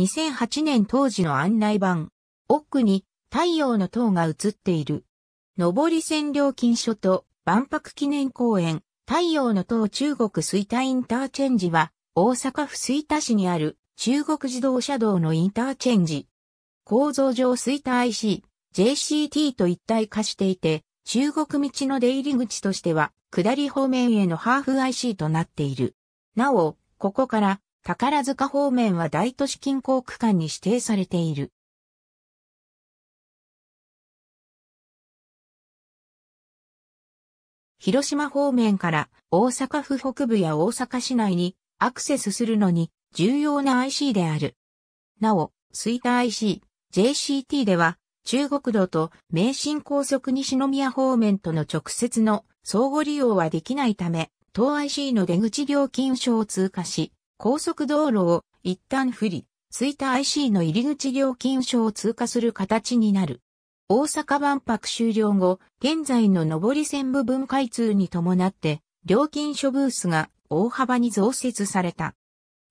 2008年当時の案内板。奥に太陽の塔が映っている。上り線料金所と万博記念公園、太陽の塔中国水田インターチェンジは、大阪府水田市にある中国自動車道のインターチェンジ。構造上水田 IC、JCT と一体化していて、中国道の出入り口としては、下り方面へのハーフ IC となっている。なお、ここから宝塚方面は大都市近郊区間に指定されている。広島方面から大阪府北部や大阪市内にアクセスするのに重要な IC である。なお、吹田 IC、JCT では中国道と名神高速西宮方面との直接の相互利用はできないため、当 IC の出口料金所を通過し、高速道路を一旦振り、スイタ IC の入り口料金所を通過する形になる。大阪万博終了後、現在の上り線部分開通に伴って、料金所ブースが大幅に増設された。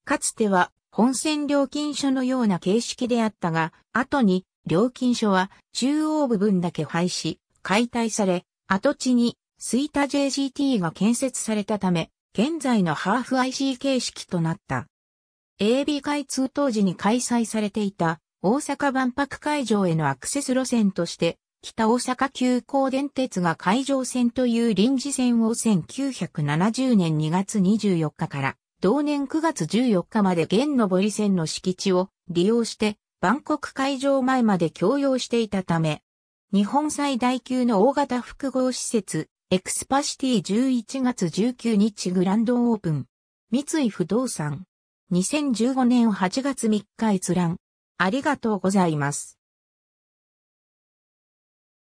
かつては本線料金所のような形式であったが、後に料金所は中央部分だけ廃止、解体され、跡地にスイタ JCT が建設されたため、現在のハーフ IC 形式となった。AB 開通当時に開催されていた大阪万博会場へのアクセス路線として、北大阪急行電鉄が海上線という臨時線を1970年2月24日から同年9月14日まで現上り線の敷地を利用して万国会場前まで共用していたため、日本最大級の大型複合施設エクスパシティ11月19日グランドオープン。三井不動産。2015年8月3日閲覧。ありがとうございます。